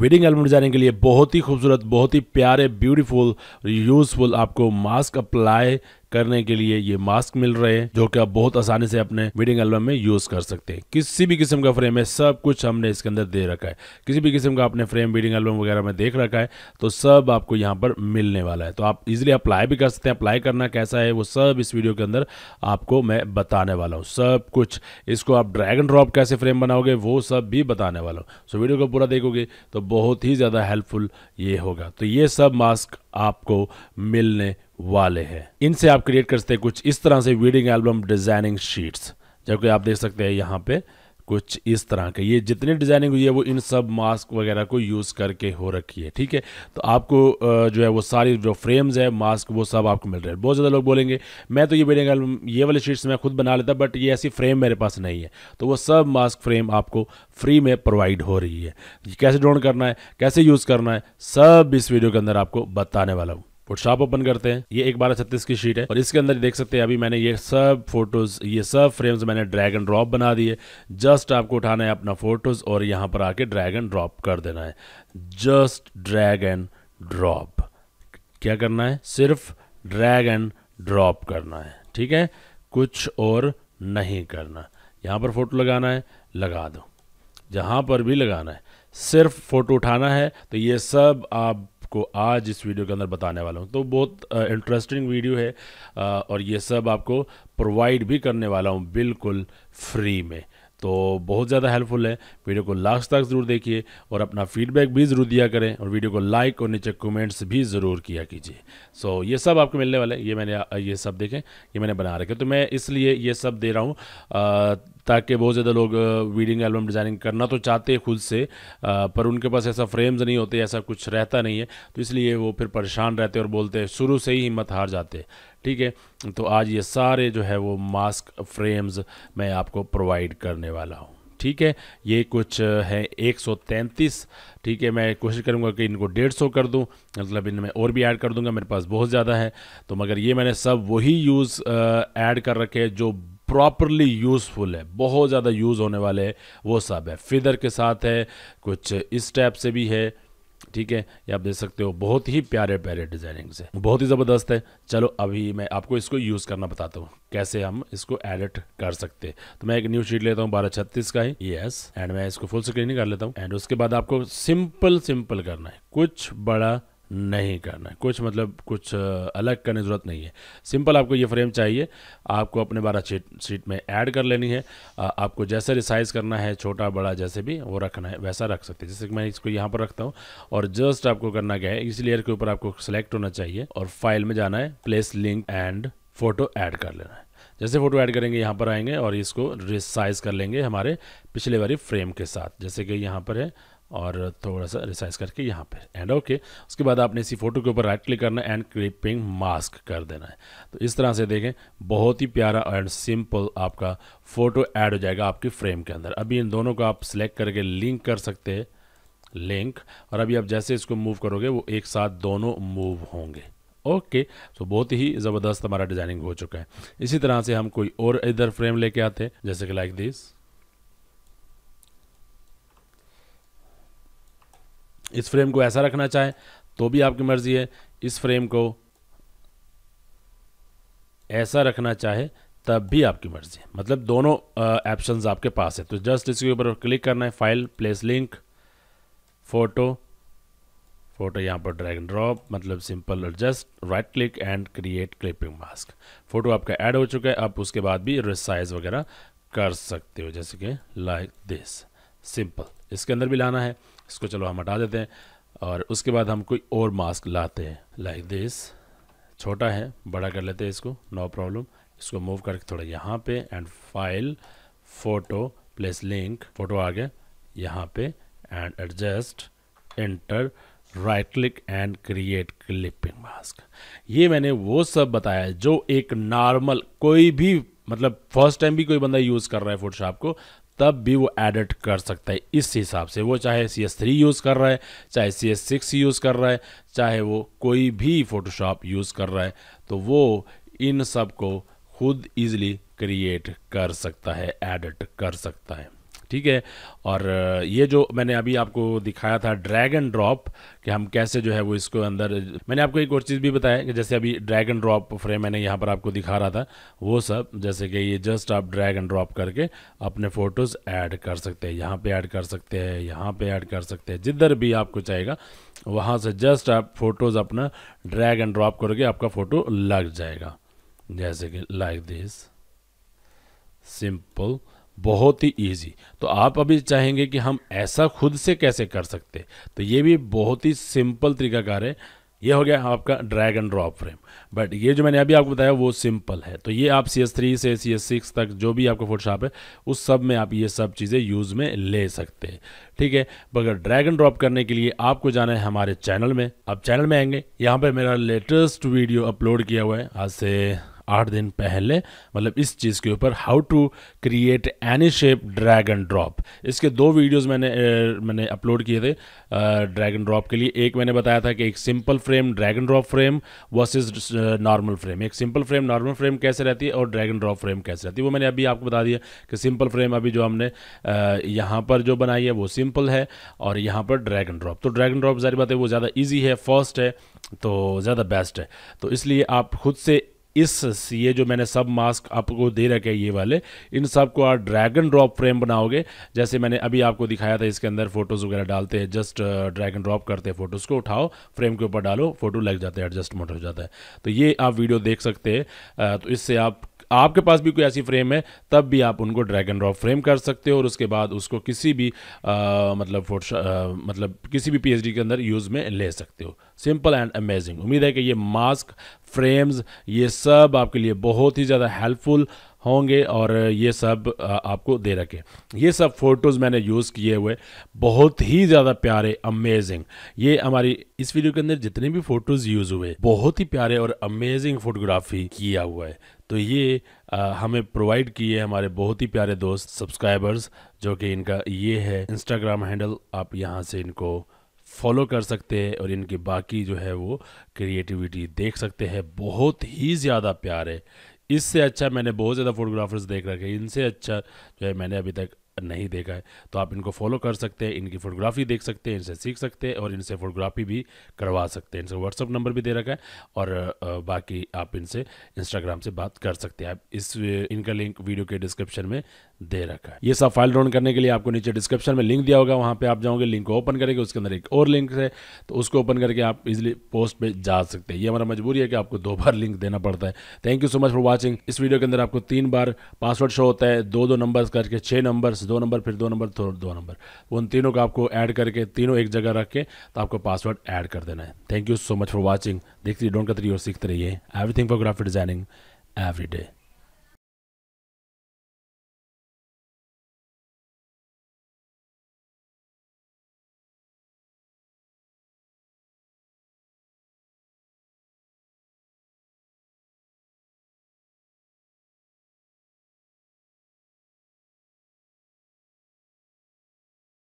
wedding album designing के लिए बहुत ही खूबसूरत बहुत ही प्यारे ब्यूटीफुल यूज़फुल आपको मास्क अप्लाई करने के लिए ये मास्क मिल रहे हैं जो कि आप बहुत आसानी से अपने वेडिंग एल्बम में यूज कर सकते हैं किसी भी किस्म का फ्रेम है सब कुछ हमने इसके अंदर दे रखा है किसी भी किस्म का आपने फ्रेम वेडिंग एल्बम वगैरह में देख रखा है तो सब आपको यहाँ पर मिलने वाला है तो आप इजिली अप्लाई भी कर सकते हैं अप्लाई करना कैसा है वो सब इस वीडियो के अंदर आपको मैं बताने वाला हूँ सब कुछ इसको आप ड्रैगन ड्रॉप कैसे फ्रेम बनाओगे वो सब भी बताने वाला हूँ सो वीडियो को पूरा देखोगे तो बहुत ही ज़्यादा हेल्पफुल ये होगा तो ये सब मास्क आपको मिलने वाले हैं इनसे आप क्रिएट कर सकते हैं कुछ इस तरह से वीडिंग एल्बम डिजाइनिंग शीट्स जबकि आप देख सकते हैं यहाँ पे कुछ इस तरह के ये जितनी डिजाइनिंग हुई है वो इन सब मास्क वगैरह को यूज़ करके हो रखी है ठीक है तो आपको जो है वो सारी जो फ्रेम्स है मास्क वो सब आपको मिल रहे हैं बहुत ज़्यादा लोग बोलेंगे मैं तो ये वीडियो ये वाले शीट्स मैं खुद बना लेता बट ये ऐसी फ्रेम मेरे पास नहीं है तो वो सब मास्क फ्रेम आपको फ्री में प्रोवाइड हो रही है कैसे ड्रोन करना है कैसे यूज़ करना है सब इस वीडियो के अंदर आपको बताने वाला हूँ फोटोशॉप ओपन करते हैं ये एक बारह छत्तीस की शीट है और इसके अंदर देख सकते हैं अभी मैंने ये सब फोटोज ये सब फ्रेम्स मैंने ड्रैग एंड ड्रॉप बना दिए जस्ट आपको उठाना है अपना फोटोज और यहाँ पर आके ड्रैग एंड ड्रॉप कर देना है जस्ट ड्रैग एंड ड्रॉप क्या करना है सिर्फ ड्रैग एंड ड्रॉप करना है ठीक है कुछ और नहीं करना यहाँ पर फोटो लगाना है लगा दो जहाँ पर भी लगाना है सिर्फ फ़ोटो उठाना है तो ये सब आप आपको आज इस वीडियो के अंदर बताने वाला हूँ तो बहुत इंटरेस्टिंग वीडियो है और ये सब आपको प्रोवाइड भी करने वाला हूँ बिल्कुल फ्री में तो बहुत ज़्यादा हेल्पफुल है वीडियो को लास्ट तक ज़रूर देखिए और अपना फीडबैक भी ज़रूर दिया करें और वीडियो को लाइक और नीचे कमेंट्स भी ज़रूर किया कीजिए सो so, ये सब आपको मिलने वाले ये मैंने ये सब देखें ये मैंने बना रखे तो मैं इसलिए ये सब दे रहा हूँ ताकि बहुत ज़्यादा लोग वीडिंग एल्बम डिज़ाइनिंग करना तो चाहते हैं खुद से आ, पर उनके पास ऐसा फ्रेम्स नहीं होते ऐसा कुछ रहता नहीं है तो इसलिए वो फिर परेशान रहते और बोलते शुरू से ही हिम्मत हार जाते ठीक है तो आज ये सारे जो है वो मास्क फ्रेम्स मैं आपको प्रोवाइड करने वाला हूँ ठीक है ये कुछ है 133 ठीक है मैं कोशिश करूँगा कि इनको 150 कर दूँ मतलब इनमें और भी ऐड कर दूँगा मेरे पास बहुत ज़्यादा है तो मगर ये मैंने सब वही यूज़ ऐड कर रखे हैं जो प्रॉपरली यूज़फुल है बहुत ज़्यादा यूज़ होने वाले हैं वो सब है फिदर के साथ है कुछ इस टाइप से भी है ठीक है ये आप देख सकते हो बहुत ही प्यारे प्यारे डिजाइनिंग से बहुत ही ज़बरदस्त है चलो अभी मैं आपको इसको यूज़ करना बताता हूँ कैसे हम इसको एडिट कर सकते हैं तो मैं एक न्यू शीट लेता हूँ बारह छत्तीस का ही यस एंड मैं इसको फुल स्क्रीन कर लेता हूँ एंड उसके बाद आपको सिंपल सिंपल करना है कुछ बड़ा नहीं करना है कुछ मतलब कुछ अलग करने की ज़रूरत नहीं है सिंपल आपको ये फ्रेम चाहिए आपको अपने बारह शीट शीट में ऐड कर लेनी है आपको जैसे रिसाइज करना है छोटा बड़ा जैसे भी वो रखना है वैसा रख सकते हैं जैसे कि मैं इसको यहाँ पर रखता हूँ और जस्ट आपको करना क्या है इस लेयर के ऊपर आपको सेलेक्ट होना चाहिए और फाइल में जाना है place link and photo add कर लेना है जैसे फोटो ऐड करेंगे यहाँ पर आएंगे और इसको रिसाइज कर लेंगे हमारे पिछले वाली फ्रेम के साथ जैसे कि यहाँ पर है और थोड़ा सा रिसाइज करके यहाँ पर एंड ओके उसके बाद आपने इसी फोटो के ऊपर राइट क्लिक करना है एंड क्लिपिंग मास्क कर देना है तो इस तरह से देखें बहुत ही प्यारा एंड सिंपल आपका फ़ोटो ऐड हो जाएगा आपके फ्रेम के अंदर अभी इन दोनों को आप सिलेक्ट करके लिंक कर सकते हैं लिंक और अभी आप जैसे इसको मूव करोगे वो एक साथ दोनों मूव होंगे ओके तो बहुत ही ज़बरदस्त हमारा डिज़ाइनिंग हो चुका है इसी तरह से हम कोई और इधर फ्रेम लेके आते हैं जैसे कि लाइक दिस इस फ्रेम को ऐसा रखना चाहे तो भी आपकी मर्ज़ी है इस फ्रेम को ऐसा रखना चाहे तब भी आपकी मर्ज़ी है मतलब दोनों ऑप्शन आपके पास है तो जस्ट इसके ऊपर क्लिक करना है file place link photo photo यहाँ पर ड्रैग एंड ड्रॉप मतलब simple adjust right click and create clipping mask photo आपका ऐड हो चुका है आप उसके बाद भी रिसाइज वगैरह कर सकते हो जैसे कि लाइक दिस सिंपल इसके अंदर भी लाना है इसको चलो हम हटा देते हैं और उसके बाद हम कोई और मास्क लाते हैं लाइक दिस छोटा है बड़ा कर लेते हैं इसको नो प्रॉब्लम इसको मूव करके थोड़ा यहाँ पे and file photo place link photo आ गया यहाँ पे and adjust enter right click and create clipping mask ये मैंने वो सब बताया जो एक नॉर्मल कोई भी मतलब फर्स्ट टाइम भी कोई बंदा यूज़ कर रहा है फोटोशॉप को तब भी वो एडिट कर सकता है इस हिसाब से वो चाहे सी एस थ्री यूज़ कर रहा है चाहे सी एस सिक्स यूज़ कर रहा है चाहे वो कोई भी फ़ोटोशॉप यूज़ कर रहा है तो वो इन सब को खुद ईज़िली क्रिएट कर सकता है एडिट कर सकता है ठीक है और ये जो मैंने अभी आपको दिखाया था ड्रैग एंड ड्रॉप कि हम कैसे जो है वो इसको अंदर मैंने आपको एक और चीज़ भी बताया कि जैसे अभी ड्रैग एंड ड्रॉप फ्रेम मैंने यहाँ पर आपको दिखा रहा था वो सब जैसे कि ये जस्ट आप ड्रैग एंड ड्रॉप करके अपने फ़ोटोज़ ऐड कर सकते हैं यहाँ पर ऐड कर सकते हैं यहाँ पर ऐड कर सकते हैं जिधर भी आपको चाहेगा वहाँ से जस्ट आप फ़ोटोज़ अपना ड्रैग एंड ड्रॉप करके आपका फ़ोटो लग जाएगा जैसे कि लाइक दिस सिंपल बहुत ही इजी तो आप अभी चाहेंगे कि हम ऐसा खुद से कैसे कर सकते तो ये भी बहुत ही सिंपल तरीकाकार है ये हो गया आपका drag and drop frame but ये जो मैंने अभी आपको बताया वो सिंपल है तो ये आप सी एस थ्री से सी एस सिक्स तक जो भी आपका फोटोशॉप है उस सब में आप ये सब चीज़ें यूज़ में ले सकते हैं ठीक है मगर ड्रैग एंड ड्रॉप करने के लिए आपको जाना है हमारे चैनल में आप चैनल में आएंगे यहाँ पर मेरा लेटेस्ट वीडियो अपलोड किया हुआ है आज से आठ दिन पहले मतलब इस चीज़ के ऊपर how to create any shape drag and drop इसके दो वीडियोस मैंने ए, मैंने अपलोड किए थे ड्रैग एंड ड्रॉप के लिए एक मैंने बताया था कि एक simple frame drag and drop frame versus normal frame एक सिंपल फ्रेम नॉर्मल फ्रेम कैसे रहती है और ड्रैग एंड ड्रॉप फ्रेम कैसे रहती है वो मैंने अभी आपको बता दिया कि सिंपल फ्रेम अभी जो हमने यहाँ पर जो बनाई है वो सिंपल है और यहाँ पर ड्रैग एंड ड्रॉप तो ड्रैग एंड ड्रॉप जारी बात है वो ज़्यादा ईजी है फर्स्ट है तो ज़्यादा बेस्ट है तो इसलिए आप खुद से इस ये जो मैंने सब मास्क आपको दे रखे ये वाले इन सब को आप ड्रैगन ड्रॉप फ्रेम बनाओगे जैसे मैंने अभी आपको दिखाया था इसके अंदर फोटोज़ वगैरह डालते हैं जस्ट ड्रैगन ड्रॉप करते हैं फोटोज़ को उठाओ फ्रेम के ऊपर डालो फोटो लग जाते हैं एडजस्टमेंट हो जाता है तो ये आप वीडियो देख सकते हैं तो इससे आप आपके पास भी कोई ऐसी फ्रेम है तब भी आप उनको ड्रैग एंड ड्रॉप फ्रेम कर सकते हो और उसके बाद उसको किसी भी आ, मतलब फोटो मतलब किसी भी पीएचडी के अंदर यूज़ में ले सकते हो सिंपल एंड अमेजिंग उम्मीद है कि ये मास्क फ्रेम्स ये सब आपके लिए बहुत ही ज़्यादा हेल्पफुल होंगे और ये सब आपको दे रखे ये सब फ़ोटोज़ मैंने यूज़ किए हुए बहुत ही ज़्यादा प्यारे अमेजिंग ये हमारी इस वीडियो के अंदर जितने भी फ़ोटोज़ यूज़ हुए बहुत ही प्यारे और अमेजिंग फोटोग्राफी किया हुआ है तो ये आ, हमें प्रोवाइड किए हमारे बहुत ही प्यारे दोस्त सब्सक्राइबर्स जो कि इनका ये है इंस्टाग्राम हैंडल आप यहाँ से इनको फॉलो कर सकते हैं और इनकी बाकी जो है वो क्रिएटिविटी देख सकते हैं बहुत ही ज़्यादा प्यार है इससे अच्छा मैंने बहुत ज़्यादा फोटोग्राफर्स देख रखे हैं इनसे अच्छा जो है मैंने अभी तक नहीं देखा है तो आप इनको फॉलो कर सकते हैं इनकी फोटोग्राफी देख सकते हैं इनसे सीख सकते हैं और इनसे फोटोग्राफी भी करवा सकते हैं इनसे व्हाट्सअप नंबर भी दे रखा है और बाकी आप इनसे इंस्टाग्राम से बात कर सकते हैं आप इस इनका लिंक वीडियो के डिस्क्रिप्शन में दे रखा है ये सब फाइल डाउन करने के लिए आपको नीचे डिस्क्रिप्शन में लिंक दिया होगा वहाँ पे आप जाओगे लिंक को ओपन करेंगे उसके अंदर एक और लिंक है तो उसको ओपन करके आप इजिली पोस्ट पे जा सकते हैं ये हमारा मजबूरी है कि आपको दो बार लिंक देना पड़ता है thank you so much for watching इस वीडियो के अंदर आपको तीन बार पासवर्ड शो होता है दो दो नंबर करके छः नंबर्स दो नंबर फिर दो नंबर तो दो नंबर उन तीनों को आपको ऐड करके तीनों एक जगह रख के तो आपको पासवर्ड ऐड कर देना है thank you so much for watching देखते डोंट कतरी और सीखते रहिए everything for graphic designing every day